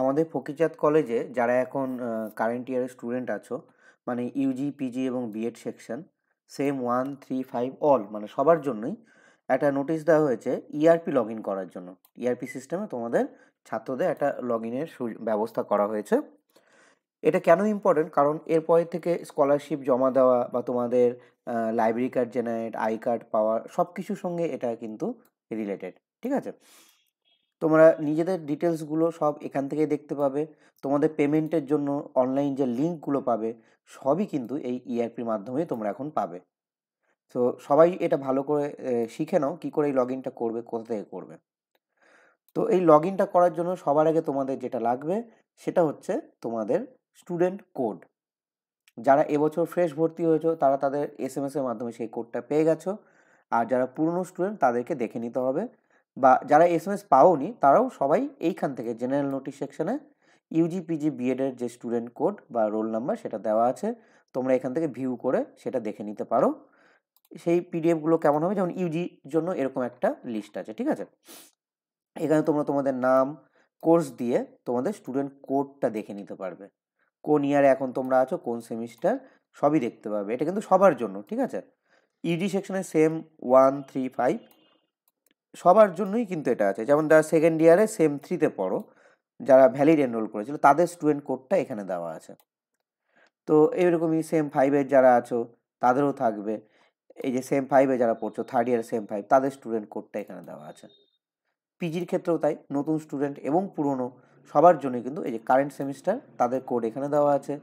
আমাদের ফকিরচাঁদ কলেজে যারা এখন কারেন্ট ইয়ারের স্টুডেন্ট আছো মানে ইউজি পিজি এবং BEd section sem one three five all মানে সবার জন্যই একটা নোটিশ দেওয়া হয়েছে ইআরপি লগ ইন করার জন্য ইআরপি e সিস্টেমে তোমাদের ছাত্রদের একটা লগ ইনের ব্যবস্থা করা হয়েছে এটা কেন ইম্পর্টেন্ট কারণ এরপরে থেকে স্কলারশিপ জমা দেওয়া বা তোমাদের library card generate I card পাওয়া সব কিছুর সঙ্গে এটা কিন্তু রিলেটেড ঠিক আছে তোমরা নিজেদের ডিটেলসগুলো সব এখান থেকেই দেখতে পাবে তোমাদের পেমেন্টের জন্য অনলাইন যে লিঙ্কগুলো পাবে সবই কিন্তু এই ইআরপির e মাধ্যমে তোমরা এখন পাবে তো সবাই এটা ভালো করে শিখে নাও কী করে এই লগ ইনটা করবে কোথা থেকে করবে তো এই লগ ইনটা করার জন্য সবার আগে তোমাদের যেটা লাগবে সেটা হচ্ছে তোমাদের স্টুডেন্ট কোড যারা এবছর ফ্রেশ ভর্তি হয়েছো তারা তাদের এস এম এসের মাধ্যমে সেই কোডটা পেয়ে গেছো আর যারা পুরনো স্টুডেন্ট তাদেরকে দেখে নিতে হবে বা যারা এস এম এস পাওনি তারাও সবাই এইখান থেকে জেনারেল নোটিশ সেকশানে ইউজি পিজি বিএডের যে স্টুডেন্ট কোড বা রোল নাম্বার সেটা দেওয়া আছে তোমরা এখান থেকে ভিউ করে সেটা দেখে নিতে পারো সেই পিডিএফগুলো কেমন হবে যেমন ইউজির জন্য এরকম একটা লিস্ট আছে ঠিক আছে এখানে তোমরা তোমাদের নাম কোর্স দিয়ে তোমাদের স্টুডেন্ট কোডটা দেখে নিতে পারবে কোন ইয়ারে এখন তোমরা আছো কোন সেমিস্টার সবই দেখতে পাবে এটা কিন্তু সবার জন্য ঠিক আছে ইউজি সেকশনে সেম ওয়ান থ্রি ফাইভ সবার জন্যই কিন্তু এটা আছে যেমন যারা সেকেন্ড ইয়ারে সেম থ্রিতে পড়ো যারা ভ্যালিড এনরোল করেছিল তাদের স্টুডেন্ট কোডটা এখানে দেওয়া আছে তো এইরকমই সেম ফাইভের যারা আছো তাদেরও থাকবে এই যে সেম ফাইভে যারা পড়ছো থার্ড ইয়ার সেম ফাইভ তাদের স্টুডেন্ট কোডটা এখানে দেওয়া আছে পিজির ক্ষেত্রেও তাই নতুন স্টুডেন্ট এবং পুরনো সবার জন্যই কিন্তু এই যে কারেন্ট সেমিস্টার তাদের কোড এখানে দেওয়া আছে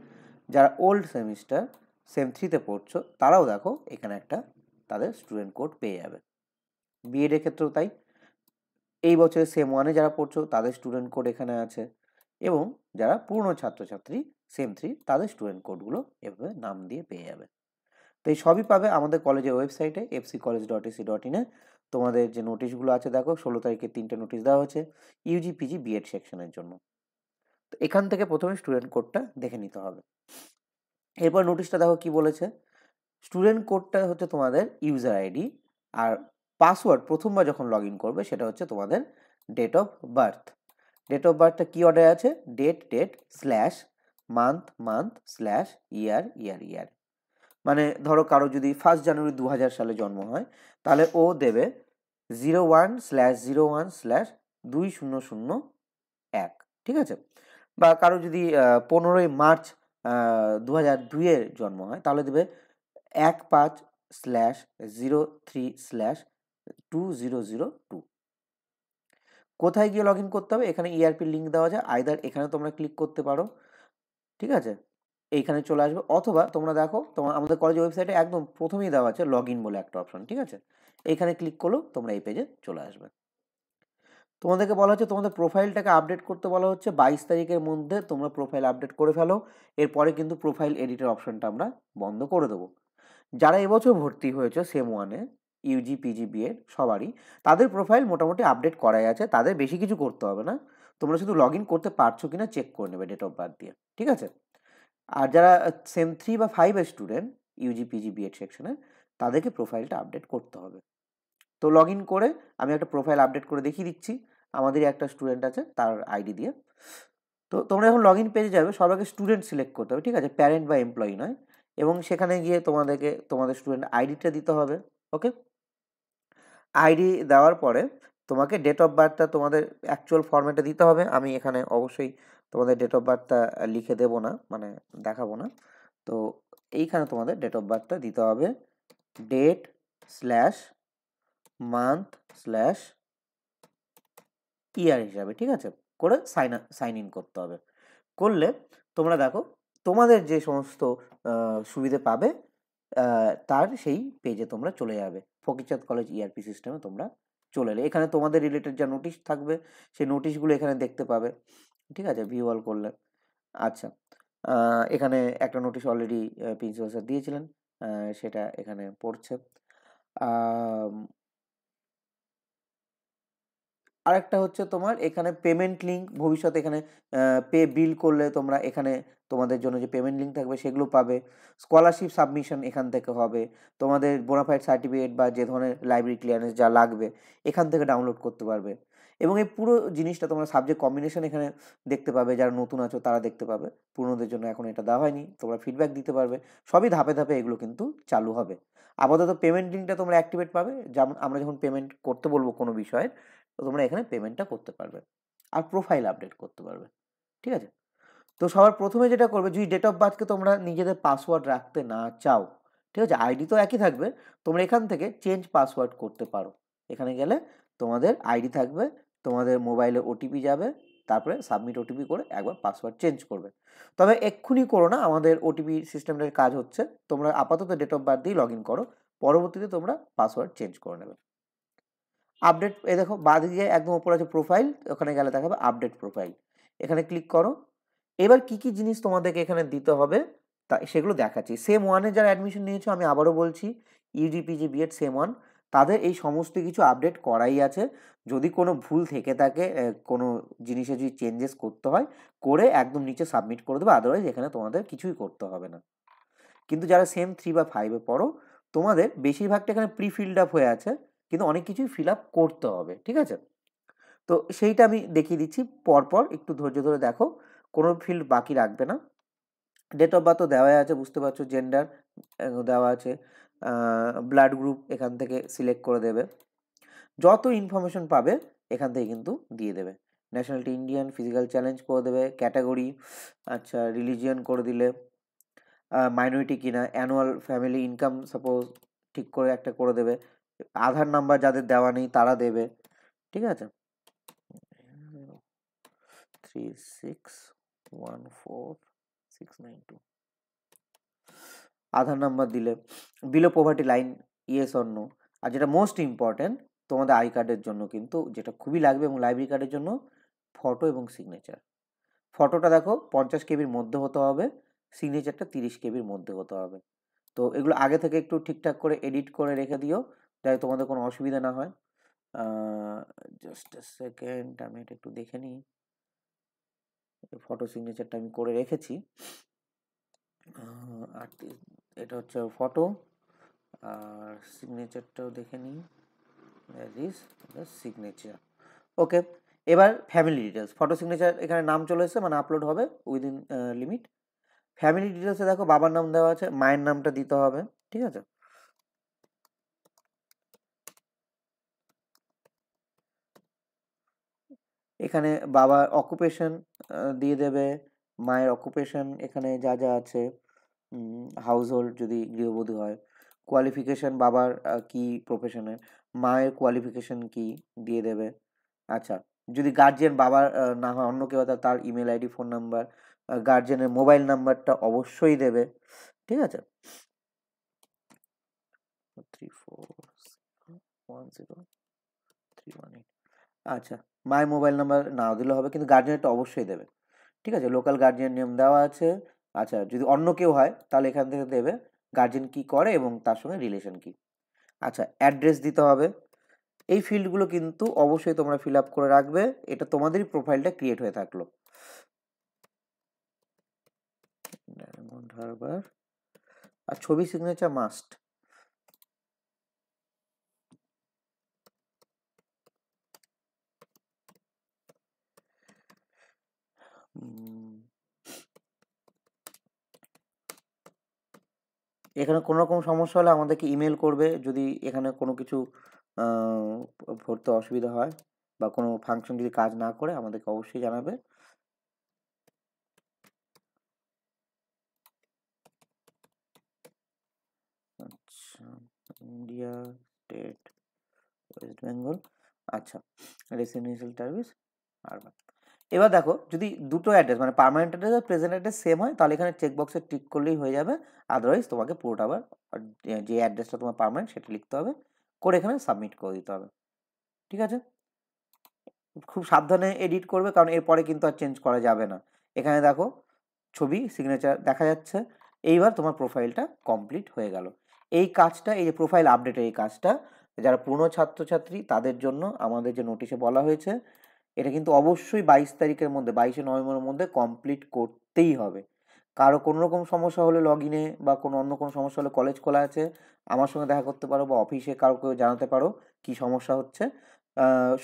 যারা ওল্ড সেমিস্টার সেম থ্রিতে পড়ছো তারাও দেখো এখানে একটা তাদের স্টুডেন্ট কোড পেয়ে যাবে বিএডের ক্ষেত্রেও তাই এই বছরে সেম ওয়ানে যারা পড়ছো তাদের স্টুডেন্ট কোড এখানে আছে এবং যারা পুরনো ছাত্রছাত্রী সেম থ্রি তাদের স্টুডেন্ট কোডগুলো এভাবে নাম দিয়ে পেয়ে যাবে তো এই সবই পাবে আমাদের কলেজের ওয়েবসাইটে FC college dot AC dot ইনে তোমাদের যে নোটিশগুলো আছে দেখো ষোলো তারিখে তিনটে নোটিশ দেওয়া হয়েছে ইউজি পিজি বিএড সেকশনের জন্য তো এখান থেকে প্রথমে স্টুডেন্ট কোডটা দেখে নিতে হবে এরপর নোটিশটা দেখো কি বলেছে স্টুডেন্ট কোডটা হচ্ছে তোমাদের ইউজার আইডি আর পাসওয়ার্ড প্রথমবার যখন লগ ইন করবে সেটা হচ্ছে তোমাদের date of birth date of বার্থটা কী অর্ডার আছে date date slash month month slash year year year মানে ধরো কারো যদি ফার্স্ট জানুয়ারি দু সালে জন্ম হয় তাহলে ও দেবে zero one slash zero one slash দুই শূন্য শূন্য এক ঠিক আছে বা কারো যদি পনেরোই মার্চ দু হাজার দুইয়ের জন্ম হয় তাহলে দেবে এক পাঁচ slash zero three slash two zero zero two কোথায় গিয়ে লগ করতে হবে এখানে ইআরপি e লিঙ্ক দেওয়া যায় আইদার এখানে তোমরা ক্লিক করতে পারো ঠিক আছে এইখানে চলে আসবে অথবা তোমরা দেখো তোমার আমাদের কলেজ ওয়েবসাইটে একদম প্রথমেই দেওয়া আছে লগ বলে একটা অপশন ঠিক আছে এইখানে ক্লিক করলেও তোমরা এই পেজে চলে আসবে তোমাদেরকে বলা হচ্ছে তোমাদের প্রোফাইলটাকে আপডেট করতে বলা হচ্ছে বাইশ তারিখের মধ্যে তোমরা প্রোফাইল আপডেট করে ফেলো এরপরে কিন্তু প্রোফাইল এডিটের অপশনটা আমরা বন্ধ করে দেবো যারা এবছর ভর্তি হয়েছে সেম ওয়ানে ইউজি পিজি বিএড সবারই তাদের প্রোফাইল মোটামুটি আপডেট করাই আছে তাদের বেশি কিছু করতে হবে না তোমরা শুধু লগ ইন করতে পারছো কি না চেক করে নেবে ডেট অফ বার্থ দিয়ে ঠিক আছে আর যারা সেম থ্রি বা ফাইভের স্টুডেন্ট ইউজি পিজি বিএড সেকশনে তাদেরকে প্রোফাইলটা আপডেট করতে হবে তো লগ ইন করে আমি একটা প্রোফাইল আপডেট করে দেখিয়ে দিচ্ছি আমাদেরই একটা স্টুডেন্ট আছে তার আইডি দিয়ে তো তোমরা যখন লগ ইন পেজে যাবে সব আগে স্টুডেন্ট সিলেক্ট করতে হবে ঠিক আছে প্যারেন্ট বা এমপ্লয়ি নয় এবং সেখানে গিয়ে তোমাদেরকে তোমাদের স্টুডেন্ট আইডিটা দিতে হবে ওকে আইডি দেওয়ার পরে তোমাকে ডেট অফ বার্থটা তোমাদের অ্যাকচুয়াল ফর্ম্যাটে দিতে হবে আমি এখানে অবশ্যই তোমাদের ডেট অফ বার্থটা লিখে দেবো না মানে দেখাবো না তো এইখানে তোমাদের ডেট অফ বার্থটা দিতে হবে date slash month slash year হিসাবে ঠিক আছে করে সাইন সাইন ইন করতে হবে করলে তোমরা দেখো তোমাদের যে সমস্ত সুবিধে পাবে তার সেই পেজে তোমরা চলে যাবে ফকিরচাঁদ কলেজ ইআরপি e সিস্টেমে তোমরা চলে এলে এখানে তোমাদের রিলেটেড যা নোটিশ থাকবে সেই নোটিশগুলো এখানে দেখতে পাবে ঠিক আছে ভিউ অল করলে আচ্ছা এখানে একটা নোটিশ অলরেডি প্রিন্সিপাল স্যার দিয়েছিলেন সেটা এখানে পড়ছে আরেকটা হচ্ছে তোমার এখানে পেমেন্ট লিঙ্ক ভবিষ্যতে এখানে পে বিল করলে তোমরা এখানে তোমাদের জন্য যে পেমেন্ট লিঙ্ক থাকবে সেগুলো পাবে স্কলারশিপ সাবমিশন এখান থেকে হবে তোমাদের বোনাফাইড সার্টিফিকেট বা যে ধরনের লাইব্রেরি ক্লিয়ারেন্স যা লাগবে এখান থেকে ডাউনলোড করতে পারবে এবং এই পুরো জিনিসটা তোমরা সাবজেক্ট কম্বিনেশন এখানে দেখতে পাবে যারা নতুন আছো তারা দেখতে পাবে পুরনোদের জন্য এখন এটা দেওয়া হয়নি তোমরা ফিডব্যাক দিতে পারবে সবই ধাপে ধাপে এগুলো কিন্তু চালু হবে আপাতত পেমেন্ট লিঙ্কটা তোমরা অ্যাক্টিভেট পাবে যেমন আমরা যখন পেমেন্ট করতে বলবো কোনো বিষয়ের তো তোমরা এখানে পেমেন্টটা করতে পারবে আর প্রোফাইল আপডেট করতে পারবে ঠিক আছে তো সবার প্রথমে যেটা করবে যদি ডেট অফ বার্থকে তোমরা নিজেদের পাসওয়ার্ড রাখতে না চাও ঠিক আছে আইডি তো একই থাকবে তোমরা এখান থেকে চেঞ্জ পাসওয়ার্ড করতে পারো এখানে গেলে তোমাদের আইডি থাকবে তোমাদের মোবাইলে ওটিপি যাবে তারপরে সাবমিট ওটিপি করে একবার পাসওয়ার্ড চেঞ্জ করবে তবে এক্ষুনি করো না আমাদের ওটিপি সিস্টেমের কাজ হচ্ছে তোমরা আপাতত ডেট অফ বার্থ দিয়ে লগ করো পরবর্তীতে তোমরা পাসওয়ার্ড চেঞ্জ করে নেবে আপডেট এ দেখো বাঁদিকে একদম ওপর আছে প্রোফাইল ওখানে গেলে দেখাবে আপডেট প্রোফাইল এখানে ক্লিক করো এবার কি কি জিনিস তোমাদেরকে এখানে দিতে হবে তা সেগুলো দেখাচ্ছি সেম ওয়ানে যারা অ্যাডমিশন নিয়েছো আমি আবারও বলছি ইউজিপিজি বিএড সেম ওয়ান তাদের এই সমস্ত কিছু আপডেট করাই আছে যদি কোনো ভুল থেকে থাকে কোনো জিনিসে যদি চেঞ্জেস করতে হয় করে একদম নিচে সাবমিট করে দেবে আদারওয়াইজ এখানে তোমাদের কিছুই করতে হবে না কিন্তু যারা সেম থ্রি বা ফাইভে পড়ো তোমাদের বেশিরভাগটা এখানে প্রি ফিল্ড আপ হয়ে আছে কিন্তু অনেক কিছুই ফিল আপ করতে হবে ঠিক আছে তো সেইটা আমি দেখিয়ে দিচ্ছি পরপর একটু ধৈর্য ধরে দেখো কোনো ফিল্ড বাকি রাখবে না ডেট অফ বার্থও দেওয়া আছে বুঝতে পারছো জেন্ডার দেওয়া আছে ব্লাড গ্রুপ এখান থেকে সিলেক্ট করে দেবে যত ইনফরমেশন পাবে এখান থেকে কিন্তু দিয়ে দেবে ন্যাশনালিটি ইন্ডিয়ান ফিজিক্যাল চ্যালেঞ্জ করে দেবে ক্যাটাগরি আচ্ছা রিলিজিয়ান করে দিলে মাইনরিটি কিনা অ্যানুয়াল ফ্যামিলি ইনকাম সাপোজ ঠিক করে একটা করে দেবে আধার নাম্বার যাদের দেওয়া নেই তারা দেবে ঠিক আছে three six one four six nine two Aadhaar number দিলে বিলো পোভার্টি লাইন ইয়েস অন্য আর যেটা মোস্ট ইম্পর্ট্যান্ট তোমাদের আই কার্ডের জন্য কিন্তু যেটা খুবই লাগবে এবং লাইব্রেরি কার্ডের জন্য ফটো এবং সিগনেচার ফটোটা দেখো পঞ্চাশ কেবির মধ্যে হতে হবে সিগনেচারটা তিরিশ কেবির মধ্যে হতে হবে তো এগুলো আগে থেকে একটু ঠিকঠাক করে এডিট করে রেখে দিও যাতে তোমাদের কোনো অসুবিধা না হয় জাস্ট সেকেন্ড আমি এটা একটু দেখে নিই ফটো সিগনেচারটা আমি করে রেখেছি আর এটা হচ্ছে ফটো আর সিগনেচারটাও দেখে নিই দিস সিগনেচার ওকে এবার ফ্যামিলি ডিটেলস ফটো সিগনেচার এখানে নাম চলে এসেছে মানে আপলোড হবে উইদিন লিমিট ফ্যামিলি ডিটেলসে দেখো বাবার নাম দেওয়া আছে মায়ের নামটা দিতে হবে ঠিক আছে এখানে বাবার অকুপেশন দিয়ে দেবে মায়ের অকুপেশন এখানে যা যা আছে হাউস হোল্ড যদি গৃহবধূ হয় কোয়ালিফিকেশান বাবার কি প্রফেশনের মায়ের কোয়ালিফিকেশান কি দিয়ে দেবে আচ্ছা যদি গার্জিয়ান বাবার না হয় অন্য কেউ তার ইমেল আইডি ফোন নাম্বার গার্জিয়ানের মোবাইল নাম্বারটা অবশ্যই দেবে ঠিক আছে three four one zero three one eight আচ্ছা মায়ের মোবাইল নাম্বার নাও দিলে হবে কিন্তু গার্জিয়ানটা অবশ্যই দেবে ঠিক আছে লোকাল গার্জিয়ান নেম দেওয়া আছে আচ্ছা যদি অন্য কেউ হয় তাহলে এখান থেকে দেবে গার্জেন কি করে এবং তার সঙ্গে রিলেশন কি আচ্ছা অ্যাড্রেস দিতে হবে এই ফিল্ডগুলো কিন্তু অবশ্যই তোমরা ফিল আপ করে রাখবে এটা তোমাদেরই প্রোফাইলটা ক্রিয়েট হয়ে থাকলো আর ছবি সিগনেচার মাস্ট এখানে কোনো রকম সমস্যা হলে আমাদেরকে ইমেল করবে যদি এখানে কোনো কিছু ভরতে অসুবিধা হয় বা কোনো ফাংশন যদি কাজ না করে আমাদেরকে অবশ্যই জানাবে আচ্ছা ইন্ডিয়া স্টেট ওয়েস্ট বেঙ্গল আচ্ছা রেসিডেন্সিয়াল সার্ভিস বাকি এবার দেখো যদি দুটো অ্যাড্রেস মানে পারমানেন্ট অ্যাড্রেস আর প্রেজেন্ট অ্যাড্রেস সেম হয় তাহলে এখানে চেকবক্সে টিক করলেই হয়ে যাবে আদারওয়াইজ তোমাকে পুরোটা আবার যে অ্যাড্রেসটা তোমার পারমানেন্ট সেটা লিখতে হবে করে এখানে সাবমিট করে দিতে হবে ঠিক আছে খুব সাবধানে এডিট করবে কারণ এরপরে কিন্তু আর চেঞ্জ করা যাবে না এখানে দেখো ছবি সিগনেচার দেখা যাচ্ছে এইবার তোমার প্রোফাইলটা কমপ্লিট হয়ে গেল এই কাজটা এই যে প্রোফাইল আপডেটের এই কাজটা যারা পুরনো ছাত্রছাত্রী তাদের জন্য আমাদের যে নোটিশে বলা হয়েছে এটা কিন্তু অবশ্যই বাইশ তারিখের মধ্যে বাইশে নভেম্বরের মধ্যে কমপ্লিট করতেই হবে কারো কোনো রকম সমস্যা হলে লগ ইনে বা কোনো অন্য কোনো সমস্যা হলে কলেজ খোলা আছে আমার সঙ্গে দেখা করতে পারো বা অফিসে কারো কেউ জানাতে পারো কি সমস্যা হচ্ছে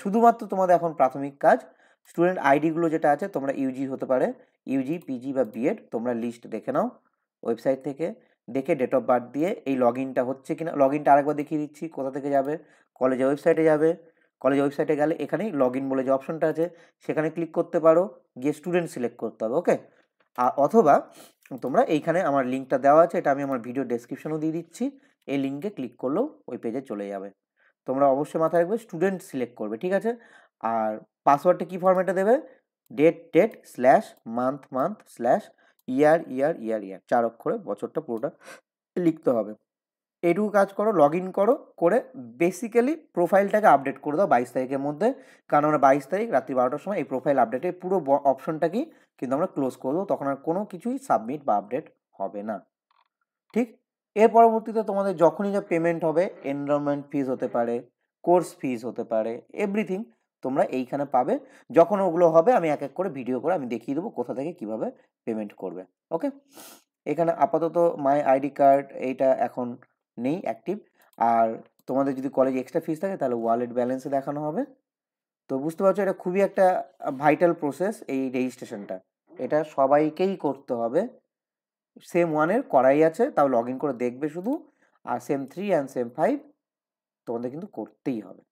শুধুমাত্র তোমাদের এখন প্রাথমিক কাজ স্টুডেন্ট আইডিগুলো যেটা আছে তোমরা ইউজি হতে পারে ইউজি পিজি বা বিএড তোমরা লিস্ট দেখে নাও ওয়েবসাইট থেকে দেখে ডেট অফ বার্থ দিয়ে এই লগ ইনটা হচ্ছে কি না লগ ইনটা আরেকবার দেখিয়ে দিচ্ছি কোথা থেকে যাবে কলেজের ওয়েবসাইটে যাবে কলেজ ওয়েবসাইটে গেলে এখানে লগ ইন বলে যে অপশনটা আছে সেখানে ক্লিক করতে পারো গিয়ে স্টুডেন্ট সিলেক্ট করতে হবে ওকে আর অথবা তোমরা এইখানে আমার লিঙ্কটা দেওয়া আছে এটা আমি আমার ভিডিও ডেসক্রিপশনও দিয়ে দিচ্ছি এই লিঙ্কে ক্লিক করলেও ওই পেজে চলে যাবে তোমরা অবশ্যই মাথায় রাখবে স্টুডেন্ট সিলেক্ট করবে ঠিক আছে আর পাসওয়ার্ডটা কী ফর্ম্যাটে দেবে date date slash month month slash year year year year চার অক্ষরে বছরটা পুরোটা লিখতে হবে এটুকু কাজ করো লগ ইন করো করে বেসিক্যালি প্রোফাইলটাকে আপডেট করে দাও বাইশ তারিখের মধ্যে কারণ আমরা বাইশ তারিখ রাত্রি বারোটার সময় এই প্রোফাইল আপডেটে পুরো অপশনটাকেই কিন্তু আমরা ক্লোজ করবো তখন আর কোনো কিছুই সাবমিট বা আপডেট হবে না ঠিক এর পরবর্তীতে তোমাদের যখনই যা পেমেন্ট হবে এনরোলমেন্ট ফিজ হতে পারে কোর্স ফিজ হতে পারে এভরিথিং তোমরা এইখানে পাবে যখন ওগুলো হবে আমি এক এক করে ভিডিও করে আমি দেখিয়ে দেবো কোথা থেকে কিভাবে পেমেন্ট করবে ওকে এখানে আপাতত মাই আইডি কার্ড এইটা এখন নেই অ্যাক্টিভ আর তোমাদের যদি কলেজ এক্সট্রা ফিস থাকে তাহলে ওয়ালেট ব্যালেন্সে দেখানো হবে তো বুঝতে পারছো এটা খুবই একটা ভাইটাল প্রসেস এই রেজিস্ট্রেশনটা এটা সবাইকেই করতে হবে সেম ওয়ানের করাই আছে তাও লগ ইন করে দেখবে শুধু আর sem three and sem five তোমাদের কিন্তু করতেই হবে